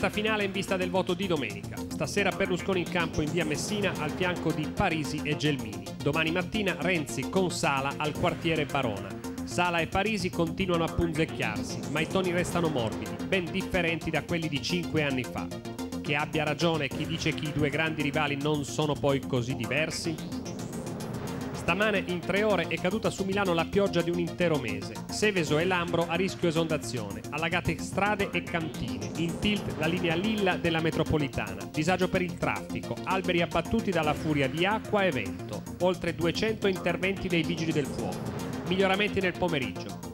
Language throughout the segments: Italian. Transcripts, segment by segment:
Giornata finale in vista del voto di domenica. Stasera Berlusconi in campo in via Messina al fianco di Parisi e Gelmini. Domani mattina Renzi con Sala al quartiere Barona. Sala e Parisi continuano a punzecchiarsi, ma i toni restano morbidi, ben differenti da quelli di cinque anni fa. Che abbia ragione chi dice che i due grandi rivali non sono poi così diversi? Stamane in tre ore è caduta su Milano la pioggia di un intero mese. Seveso e Lambro a rischio esondazione, allagate strade e cantine, in tilt la linea lilla della metropolitana, disagio per il traffico, alberi abbattuti dalla furia di acqua e vento, oltre 200 interventi dei vigili del fuoco, miglioramenti nel pomeriggio.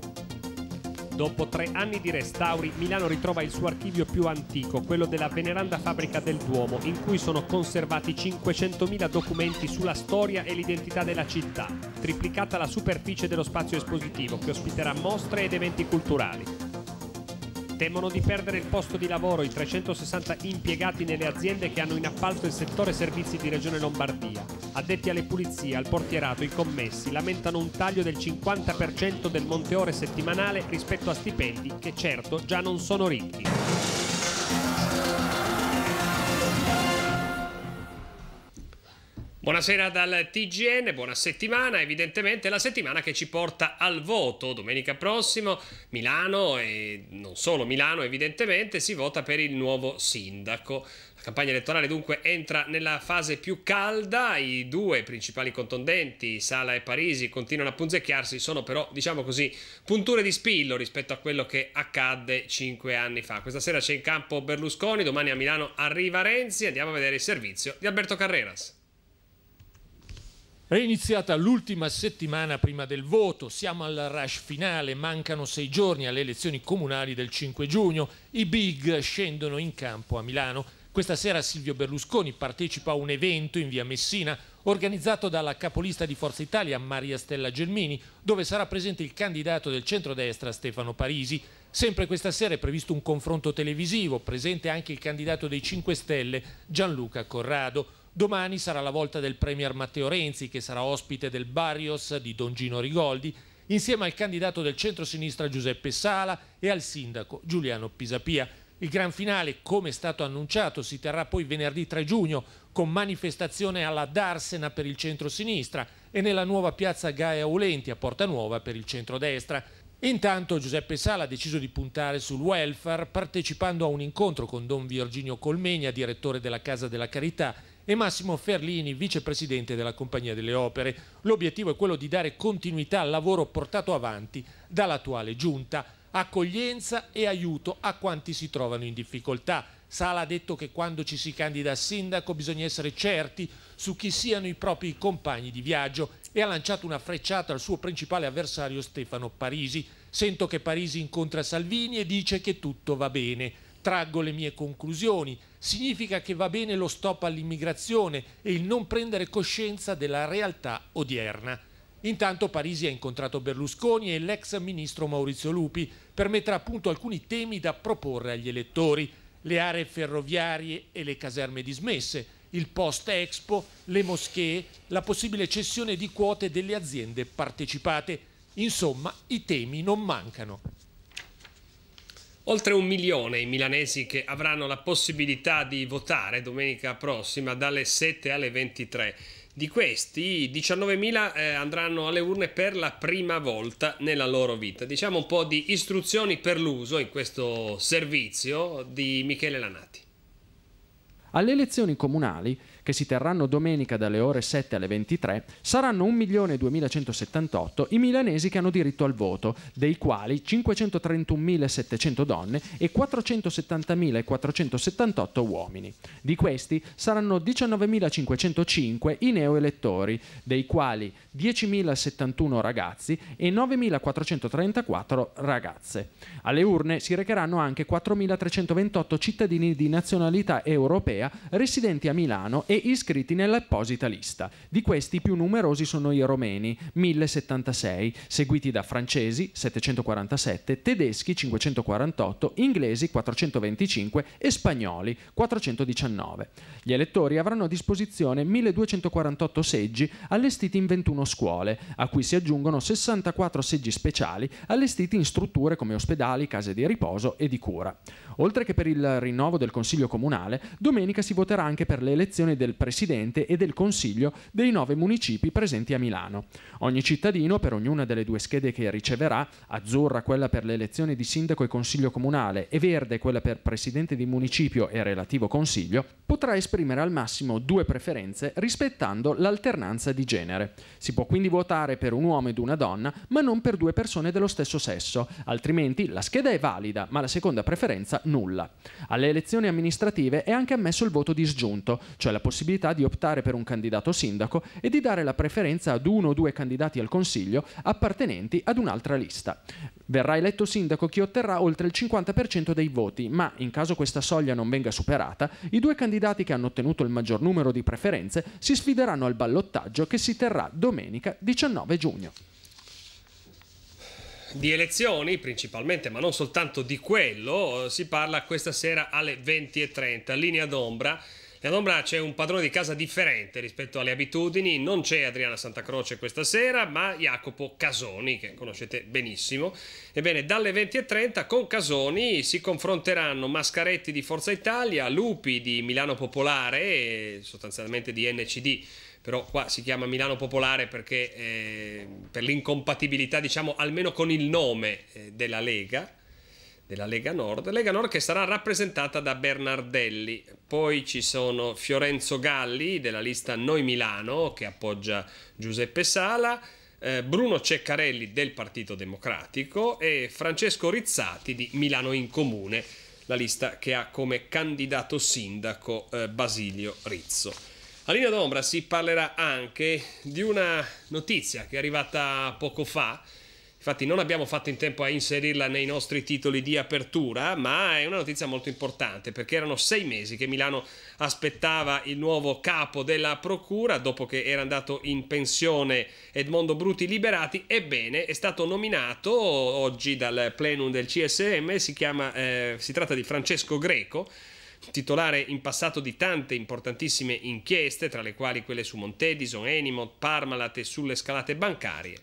Dopo tre anni di restauri, Milano ritrova il suo archivio più antico, quello della veneranda fabbrica del Duomo, in cui sono conservati 500.000 documenti sulla storia e l'identità della città, triplicata la superficie dello spazio espositivo che ospiterà mostre ed eventi culturali. Temono di perdere il posto di lavoro i 360 impiegati nelle aziende che hanno in appalto il settore servizi di Regione Lombardia. Addetti alle pulizie, al portierato, i commessi lamentano un taglio del 50% del monte ore settimanale rispetto a stipendi che certo già non sono ricchi. Buonasera dal TGN, buona settimana, evidentemente la settimana che ci porta al voto. Domenica prossimo Milano e non solo Milano evidentemente si vota per il nuovo sindaco. La campagna elettorale dunque entra nella fase più calda, i due principali contendenti, Sala e Parisi, continuano a punzecchiarsi, sono però diciamo così punture di spillo rispetto a quello che accadde cinque anni fa. Questa sera c'è in campo Berlusconi, domani a Milano arriva Renzi, andiamo a vedere il servizio di Alberto Carreras. È iniziata l'ultima settimana prima del voto, siamo al rush finale, mancano sei giorni alle elezioni comunali del 5 giugno, i big scendono in campo a Milano. Questa sera Silvio Berlusconi partecipa a un evento in via Messina organizzato dalla capolista di Forza Italia Maria Stella Gelmini, dove sarà presente il candidato del centrodestra Stefano Parisi. Sempre questa sera è previsto un confronto televisivo, presente anche il candidato dei 5 Stelle Gianluca Corrado. Domani sarà la volta del Premier Matteo Renzi, che sarà ospite del Barrios di Don Gino Rigoldi, insieme al candidato del centro-sinistra Giuseppe Sala e al sindaco Giuliano Pisapia. Il gran finale, come è stato annunciato, si terrà poi venerdì 3 giugno con manifestazione alla Darsena per il centro-sinistra e nella nuova piazza Gaia Ulenti a Porta Nuova per il centro-destra. Intanto Giuseppe Sala ha deciso di puntare sul welfare partecipando a un incontro con Don Virginio Colmegna, direttore della Casa della Carità, e Massimo Ferlini, vicepresidente della Compagnia delle Opere. L'obiettivo è quello di dare continuità al lavoro portato avanti dall'attuale giunta, accoglienza e aiuto a quanti si trovano in difficoltà. Sala ha detto che quando ci si candida a sindaco bisogna essere certi su chi siano i propri compagni di viaggio e ha lanciato una frecciata al suo principale avversario Stefano Parisi. Sento che Parisi incontra Salvini e dice che tutto va bene traggo le mie conclusioni. Significa che va bene lo stop all'immigrazione e il non prendere coscienza della realtà odierna. Intanto Parisi ha incontrato Berlusconi e l'ex ministro Maurizio Lupi per mettere a punto alcuni temi da proporre agli elettori. Le aree ferroviarie e le caserme dismesse, il post-expo, le moschee, la possibile cessione di quote delle aziende partecipate. Insomma, i temi non mancano. Oltre un milione i milanesi che avranno la possibilità di votare domenica prossima dalle 7 alle 23. Di questi 19.000 eh, andranno alle urne per la prima volta nella loro vita. Diciamo un po' di istruzioni per l'uso in questo servizio di Michele Lanati. Alle elezioni comunali che si terranno domenica dalle ore 7 alle 23, saranno 1.2178 i milanesi che hanno diritto al voto, dei quali 531.700 donne e 470.478 uomini. Di questi saranno 19.505 i neoelettori, dei quali 10.071 ragazzi e 9.434 ragazze. Alle urne si recheranno anche 4.328 cittadini di nazionalità europea residenti a Milano e e iscritti nell'apposita lista. Di questi i più numerosi sono i romeni, 1076, seguiti da francesi, 747, tedeschi, 548, inglesi, 425 e spagnoli, 419. Gli elettori avranno a disposizione 1248 seggi allestiti in 21 scuole, a cui si aggiungono 64 seggi speciali allestiti in strutture come ospedali, case di riposo e di cura. Oltre che per il rinnovo del Consiglio Comunale, domenica si voterà anche per le elezioni del Presidente e del Consiglio dei nove municipi presenti a Milano. Ogni cittadino, per ognuna delle due schede che riceverà, azzurra quella per le elezioni di Sindaco e Consiglio Comunale e verde quella per Presidente di Municipio e relativo Consiglio, potrà esprimere al massimo due preferenze rispettando l'alternanza di genere. Si può quindi votare per un uomo ed una donna, ma non per due persone dello stesso sesso, altrimenti la scheda è valida, ma la seconda preferenza nulla. Alle elezioni amministrative è anche ammesso il voto disgiunto, cioè la possibilità di optare per un candidato sindaco e di dare la preferenza ad uno o due candidati al Consiglio appartenenti ad un'altra lista. Verrà eletto sindaco chi otterrà oltre il 50% dei voti, ma in caso questa soglia non venga superata, i due candidati che hanno ottenuto il maggior numero di preferenze si sfideranno al ballottaggio che si terrà domenica 19 giugno di elezioni principalmente, ma non soltanto di quello, si parla questa sera alle 20.30, linea d'ombra. Ad Ombra c'è un padrone di casa differente rispetto alle abitudini, non c'è Adriana Santa Croce questa sera, ma Jacopo Casoni, che conoscete benissimo. Ebbene, dalle 20.30 con Casoni si confronteranno Mascaretti di Forza Italia, Lupi di Milano Popolare, sostanzialmente di NCD però qua si chiama Milano Popolare perché eh, per l'incompatibilità, diciamo, almeno con il nome eh, della Lega, della Lega Nord, Lega Nord che sarà rappresentata da Bernardelli, poi ci sono Fiorenzo Galli della lista Noi Milano che appoggia Giuseppe Sala, eh, Bruno Ceccarelli del Partito Democratico e Francesco Rizzati di Milano in Comune, la lista che ha come candidato sindaco eh, Basilio Rizzo. A linea d'ombra si parlerà anche di una notizia che è arrivata poco fa. Infatti non abbiamo fatto in tempo a inserirla nei nostri titoli di apertura, ma è una notizia molto importante perché erano sei mesi che Milano aspettava il nuovo capo della Procura dopo che era andato in pensione Edmondo Bruti Liberati. Ebbene, è stato nominato oggi dal plenum del CSM, si, chiama, eh, si tratta di Francesco Greco titolare in passato di tante importantissime inchieste, tra le quali quelle su Montedison, Enimont, Parmalat e sulle scalate bancarie.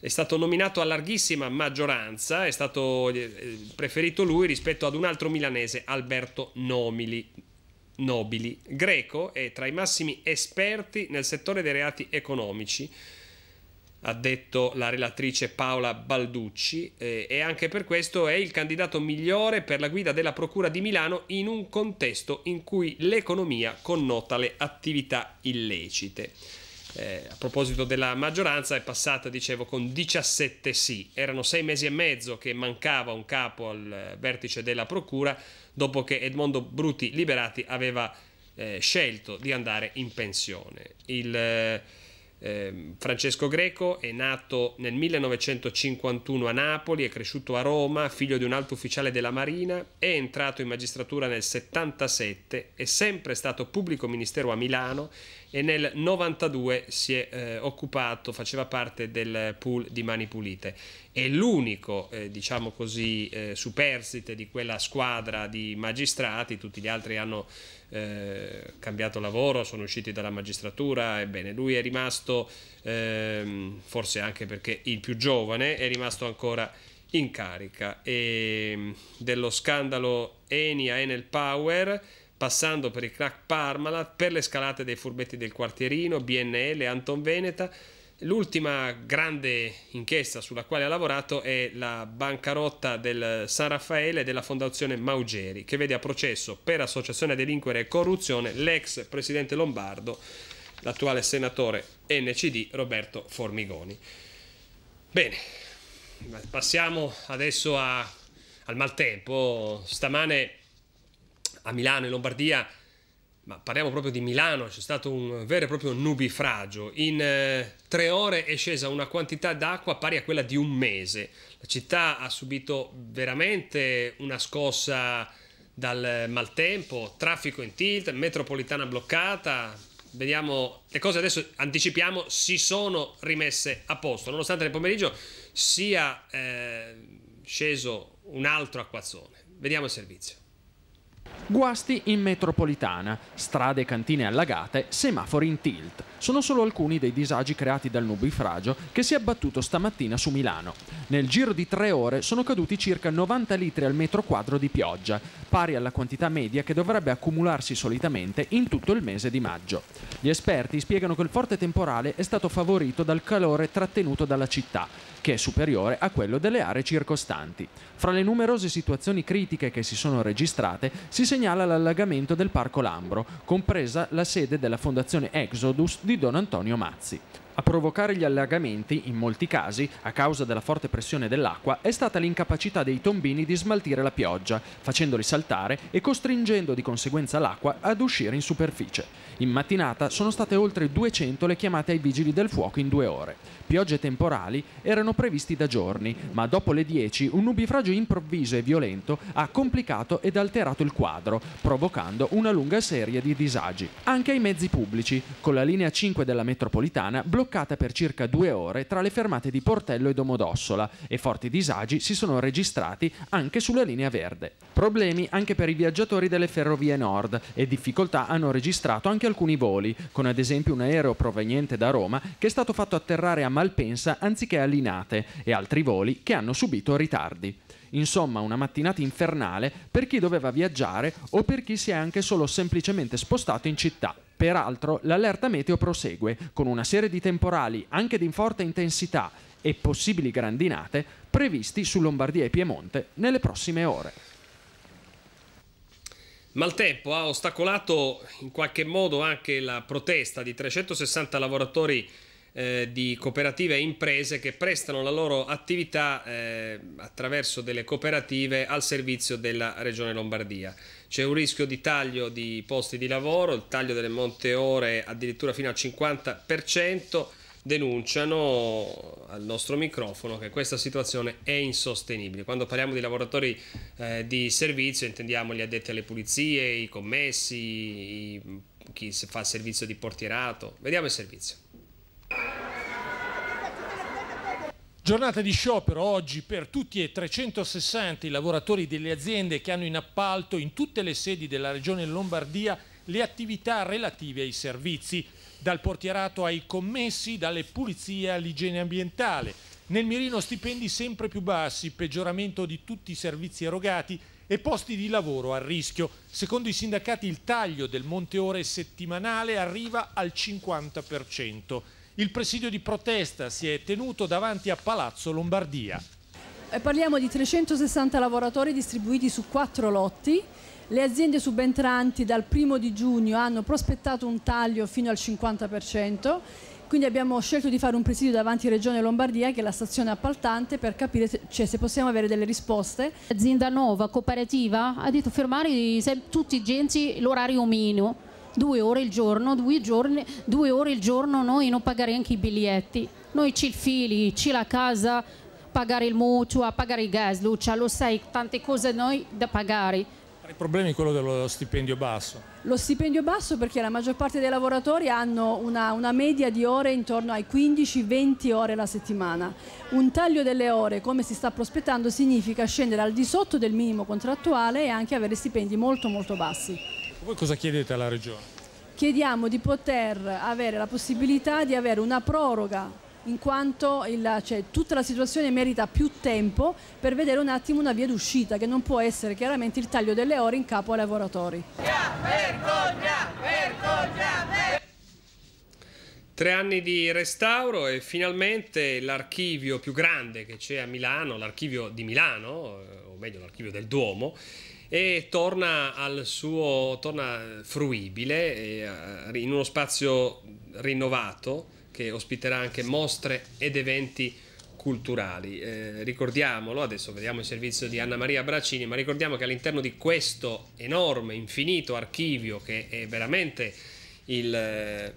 È stato nominato a larghissima maggioranza, è stato eh, eh, preferito lui rispetto ad un altro milanese, Alberto Nomili, Nobili, greco e tra i massimi esperti nel settore dei reati economici, ha detto la relatrice Paola Balducci eh, e anche per questo è il candidato migliore per la guida della Procura di Milano in un contesto in cui l'economia connota le attività illecite. Eh, a proposito della maggioranza è passata, dicevo, con 17 sì. Erano sei mesi e mezzo che mancava un capo al eh, vertice della Procura dopo che Edmondo Bruti Liberati aveva eh, scelto di andare in pensione. Il, eh, eh, Francesco Greco è nato nel 1951 a Napoli, è cresciuto a Roma, figlio di un alto ufficiale della Marina, è entrato in magistratura nel 77, è sempre stato pubblico ministero a Milano e nel 92 si è eh, occupato, faceva parte del pool di Mani Pulite. È l'unico, eh, diciamo così, eh, superstite di quella squadra di magistrati, tutti gli altri hanno eh, cambiato lavoro, sono usciti dalla magistratura, ebbene lui è rimasto, ehm, forse anche perché il più giovane, è rimasto ancora in carica. E ehm, dello scandalo Enia Enel Power passando per il crack Parmalat, per le scalate dei furbetti del quartierino, BNL, Anton Veneta. L'ultima grande inchiesta sulla quale ha lavorato è la bancarotta del San Raffaele e della fondazione Maugeri, che vede a processo per associazione a delinquere e corruzione l'ex presidente lombardo, l'attuale senatore NCD Roberto Formigoni. Bene, passiamo adesso a, al maltempo. Stamane a Milano, e Lombardia, ma parliamo proprio di Milano, c'è stato un vero e proprio nubifragio. In eh, tre ore è scesa una quantità d'acqua pari a quella di un mese. La città ha subito veramente una scossa dal maltempo, traffico in tilt, metropolitana bloccata. Vediamo, le cose adesso anticipiamo, si sono rimesse a posto, nonostante nel pomeriggio sia eh, sceso un altro acquazzone. Vediamo il servizio. Guasti in metropolitana, strade e cantine allagate, semafori in tilt sono solo alcuni dei disagi creati dal nubifragio che si è abbattuto stamattina su Milano. Nel giro di tre ore sono caduti circa 90 litri al metro quadro di pioggia, pari alla quantità media che dovrebbe accumularsi solitamente in tutto il mese di maggio. Gli esperti spiegano che il forte temporale è stato favorito dal calore trattenuto dalla città, che è superiore a quello delle aree circostanti. Fra le numerose situazioni critiche che si sono registrate si segnala l'allagamento del Parco Lambro, compresa la sede della Fondazione Exodus di di Don Antonio Mazzi. A provocare gli allagamenti, in molti casi, a causa della forte pressione dell'acqua, è stata l'incapacità dei tombini di smaltire la pioggia, facendoli saltare e costringendo di conseguenza l'acqua ad uscire in superficie. In mattinata sono state oltre 200 le chiamate ai vigili del fuoco in due ore piogge temporali erano previsti da giorni, ma dopo le 10 un nubifragio improvviso e violento ha complicato ed alterato il quadro, provocando una lunga serie di disagi. Anche ai mezzi pubblici, con la linea 5 della metropolitana bloccata per circa due ore tra le fermate di Portello e Domodossola e forti disagi si sono registrati anche sulla linea verde. Problemi anche per i viaggiatori delle ferrovie nord e difficoltà hanno registrato anche alcuni voli, con ad esempio un aereo proveniente da Roma che è stato fatto atterrare a Mar Malpensa anziché a Linate e altri voli che hanno subito ritardi. Insomma, una mattinata infernale per chi doveva viaggiare o per chi si è anche solo semplicemente spostato in città. Peraltro, l'allerta meteo prosegue con una serie di temporali, anche di forte intensità, e possibili grandinate previsti su Lombardia e Piemonte nelle prossime ore. Maltempo ha ostacolato in qualche modo anche la protesta di 360 lavoratori eh, di cooperative e imprese che prestano la loro attività eh, attraverso delle cooperative al servizio della Regione Lombardia. C'è un rischio di taglio di posti di lavoro, il taglio delle monte ore addirittura fino al 50%, denunciano al nostro microfono che questa situazione è insostenibile. Quando parliamo di lavoratori eh, di servizio intendiamo gli addetti alle pulizie, i commessi, i, chi fa servizio di portierato. Vediamo il servizio. Giornata di sciopero oggi per tutti e 360 i lavoratori delle aziende che hanno in appalto in tutte le sedi della regione Lombardia le attività relative ai servizi, dal portierato ai commessi, dalle pulizie all'igiene ambientale. Nel mirino stipendi sempre più bassi, peggioramento di tutti i servizi erogati e posti di lavoro a rischio. Secondo i sindacati il taglio del monte ore settimanale arriva al 50%. Il presidio di protesta si è tenuto davanti a Palazzo Lombardia. Parliamo di 360 lavoratori distribuiti su quattro lotti. Le aziende subentranti dal primo di giugno hanno prospettato un taglio fino al 50%. Quindi abbiamo scelto di fare un presidio davanti a Regione Lombardia, che è la stazione appaltante, per capire se, cioè, se possiamo avere delle risposte. L'azienda nuova, cooperativa, ha detto fermare eh, tutti i genzi l'orario minimo due ore il giorno, due, giorni, due ore il giorno noi non pagare anche i biglietti. Noi ci il fili, ci la casa, pagare il mutuo, pagare il gas, luce, lo sai, tante cose noi da pagare. Il problema è quello dello stipendio basso. Lo stipendio basso perché la maggior parte dei lavoratori hanno una, una media di ore intorno ai 15-20 ore la settimana. Un taglio delle ore, come si sta prospettando, significa scendere al di sotto del minimo contrattuale e anche avere stipendi molto molto bassi. Voi cosa chiedete alla Regione? Chiediamo di poter avere la possibilità di avere una proroga in quanto il, cioè, tutta la situazione merita più tempo per vedere un attimo una via d'uscita che non può essere chiaramente il taglio delle ore in capo ai lavoratori. Vergogna, vergogna, vergogna. Tre anni di restauro e finalmente l'archivio più grande che c'è a Milano, l'archivio di Milano, eh, o meglio l'archivio del Duomo, e torna al suo torna fruibile eh, in uno spazio rinnovato che ospiterà anche mostre ed eventi culturali. Eh, ricordiamolo, adesso vediamo il servizio di Anna Maria Bracini, ma ricordiamo che all'interno di questo enorme, infinito archivio che è veramente il, eh,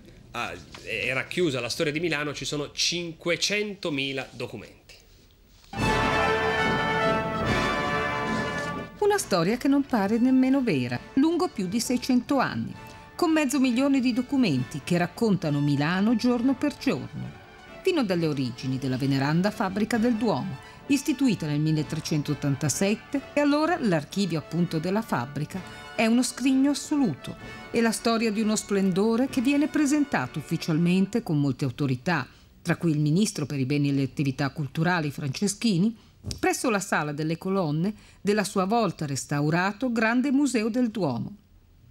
è ah, racchiusa la storia di Milano ci sono 500.000 documenti. Una storia che non pare nemmeno vera, lungo più di 600 anni, con mezzo milione di documenti che raccontano Milano giorno per giorno, fino dalle origini della veneranda fabbrica del Duomo, istituita nel 1387 e allora l'archivio appunto della fabbrica è uno scrigno assoluto e la storia di uno splendore che viene presentato ufficialmente con molte autorità, tra cui il ministro per i beni e le attività culturali Franceschini, presso la Sala delle Colonne, della sua volta restaurato Grande Museo del Duomo.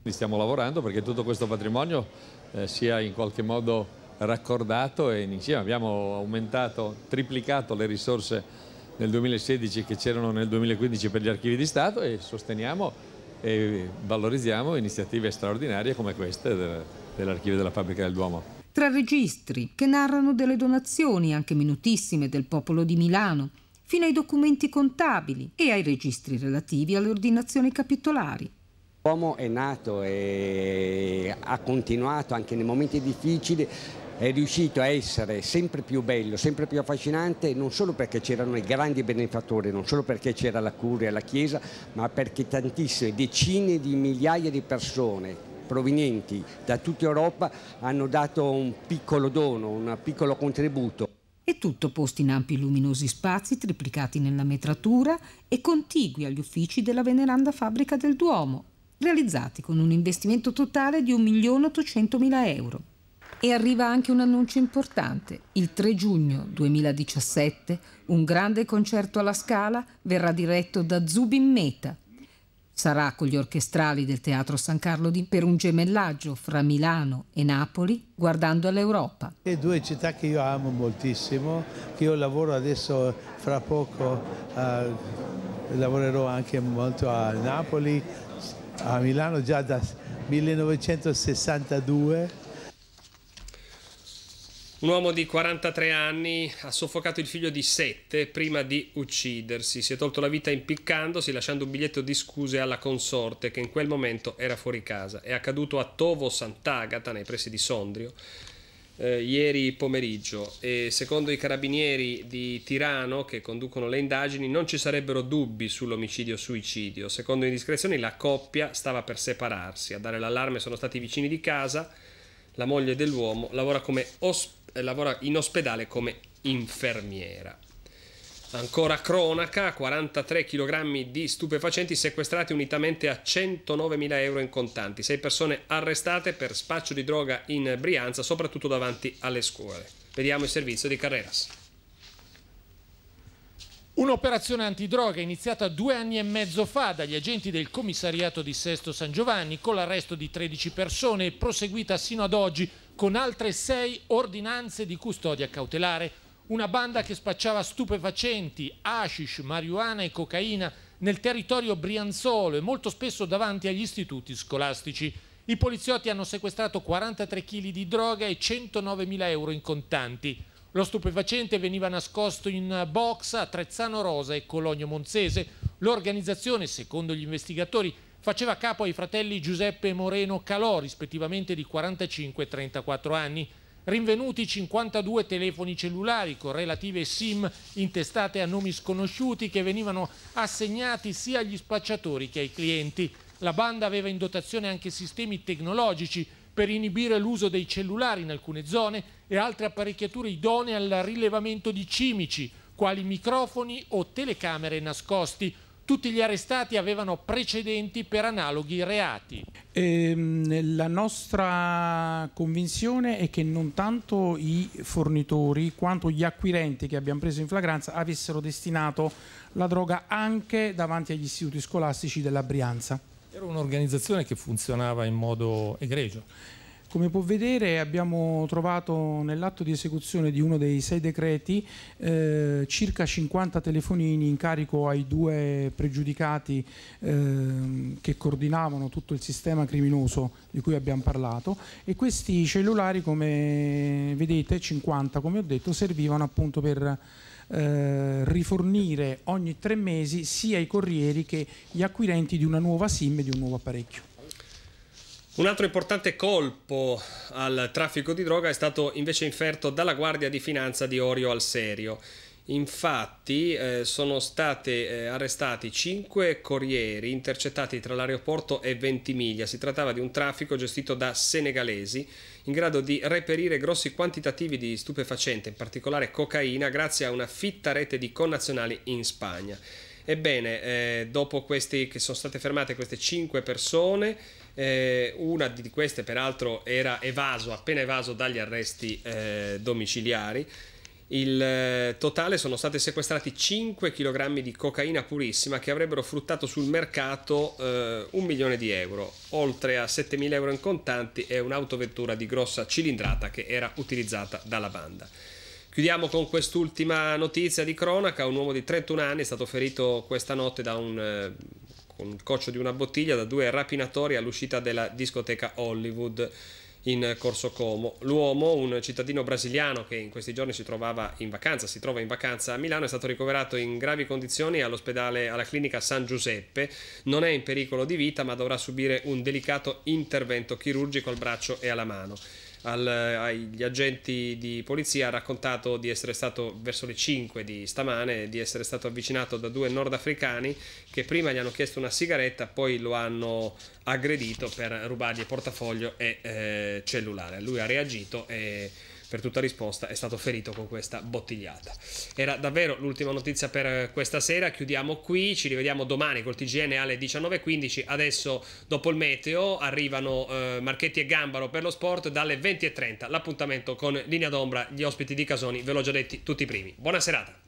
Stiamo lavorando perché tutto questo patrimonio eh, sia in qualche modo raccordato e insieme abbiamo aumentato, triplicato le risorse nel 2016 che c'erano nel 2015 per gli archivi di Stato e sosteniamo e valorizziamo iniziative straordinarie come queste dell'archivio della fabbrica del Duomo. Tra registri che narrano delle donazioni, anche minutissime, del popolo di Milano, fino ai documenti contabili e ai registri relativi alle ordinazioni capitolari. L'uomo è nato e ha continuato anche nei momenti difficili è riuscito a essere sempre più bello, sempre più affascinante, non solo perché c'erano i grandi benefattori, non solo perché c'era la curia, la chiesa, ma perché tantissime, decine di migliaia di persone provenienti da tutta Europa hanno dato un piccolo dono, un piccolo contributo e tutto posto in ampi e luminosi spazi triplicati nella metratura e contigui agli uffici della veneranda fabbrica del Duomo, realizzati con un investimento totale di 1.800.000 euro. E arriva anche un annuncio importante. Il 3 giugno 2017 un grande concerto alla Scala verrà diretto da Zubin Meta, Sarà con gli orchestrali del Teatro San Carlo di, per un gemellaggio fra Milano e Napoli guardando all'Europa. E due città che io amo moltissimo, che io lavoro adesso fra poco, eh, lavorerò anche molto a Napoli, a Milano già da 1962 un uomo di 43 anni ha soffocato il figlio di 7 prima di uccidersi. Si è tolto la vita impiccandosi, lasciando un biglietto di scuse alla consorte che in quel momento era fuori casa. È accaduto a Tovo Sant'Agata, nei pressi di Sondrio, eh, ieri pomeriggio. E secondo i carabinieri di Tirano che conducono le indagini, non ci sarebbero dubbi sull'omicidio-suicidio. Secondo indiscrezioni, la coppia stava per separarsi. A dare l'allarme sono stati i vicini di casa. La moglie dell'uomo lavora come ospedale eh, lavora in ospedale come infermiera. Ancora cronaca, 43 kg di stupefacenti sequestrati unitamente a 109.000 euro in contanti, 6 persone arrestate per spaccio di droga in Brianza, soprattutto davanti alle scuole. Vediamo il servizio di Carreras. Un'operazione antidroga iniziata due anni e mezzo fa dagli agenti del commissariato di Sesto San Giovanni con l'arresto di 13 persone e proseguita sino ad oggi con altre sei ordinanze di custodia cautelare. Una banda che spacciava stupefacenti, hashish, marijuana e cocaina nel territorio brianzolo e molto spesso davanti agli istituti scolastici. I poliziotti hanno sequestrato 43 kg di droga e 109.000 euro in contanti. Lo stupefacente veniva nascosto in box a Trezzano Rosa e Cologno Monzese. L'organizzazione, secondo gli investigatori, faceva capo ai fratelli Giuseppe Moreno Calò, rispettivamente di 45 e 34 anni. Rinvenuti 52 telefoni cellulari con relative SIM intestate a nomi sconosciuti che venivano assegnati sia agli spacciatori che ai clienti. La banda aveva in dotazione anche sistemi tecnologici per inibire l'uso dei cellulari in alcune zone e altre apparecchiature idonee al rilevamento di cimici, quali microfoni o telecamere nascosti. Tutti gli arrestati avevano precedenti per analoghi reati. Ehm, la nostra convinzione è che non tanto i fornitori quanto gli acquirenti che abbiamo preso in flagranza avessero destinato la droga anche davanti agli istituti scolastici della Brianza. Era un'organizzazione che funzionava in modo egregio. Come può vedere abbiamo trovato nell'atto di esecuzione di uno dei sei decreti eh, circa 50 telefonini in carico ai due pregiudicati eh, che coordinavano tutto il sistema criminoso di cui abbiamo parlato e questi cellulari come vedete 50 come ho detto servivano appunto per eh, rifornire ogni tre mesi sia i corrieri che gli acquirenti di una nuova SIM e di un nuovo apparecchio. Un altro importante colpo al traffico di droga è stato invece inferto dalla Guardia di Finanza di Orio al Serio. Infatti eh, sono stati eh, arrestati 5 corrieri intercettati tra l'aeroporto e Ventimiglia. Si trattava di un traffico gestito da senegalesi in grado di reperire grossi quantitativi di stupefacente, in particolare cocaina, grazie a una fitta rete di connazionali in Spagna. Ebbene, eh, dopo questi, che sono state fermate queste 5 persone, eh, una di queste peraltro era evaso, appena evaso dagli arresti eh, domiciliari, il eh, totale sono stati sequestrati 5 kg di cocaina purissima che avrebbero fruttato sul mercato eh, un milione di euro, oltre a 7.000 euro in contanti e un'autovettura di grossa cilindrata che era utilizzata dalla banda. Chiudiamo con quest'ultima notizia di cronaca, un uomo di 31 anni è stato ferito questa notte da un, eh, un coccio di una bottiglia da due rapinatori all'uscita della discoteca Hollywood in Corso Como. L'uomo, un cittadino brasiliano che in questi giorni si trovava in vacanza, si trova in vacanza a Milano, è stato ricoverato in gravi condizioni all'ospedale alla clinica San Giuseppe. Non è in pericolo di vita, ma dovrà subire un delicato intervento chirurgico al braccio e alla mano al, agli agenti di polizia ha raccontato di essere stato verso le 5 di stamane, di essere stato avvicinato da due nordafricani che prima gli hanno chiesto una sigaretta, poi lo hanno aggredito per rubargli portafoglio e eh, cellulare. Lui ha reagito e per tutta risposta è stato ferito con questa bottigliata. Era davvero l'ultima notizia per eh, questa sera, chiudiamo qui, ci rivediamo domani col TGN alle 19.15, adesso dopo il meteo arrivano eh, Marchetti e Gambaro per lo sport dalle 20.30, l'appuntamento con Linea d'Ombra, gli ospiti di Casoni, ve l'ho già detto tutti i primi. Buona serata!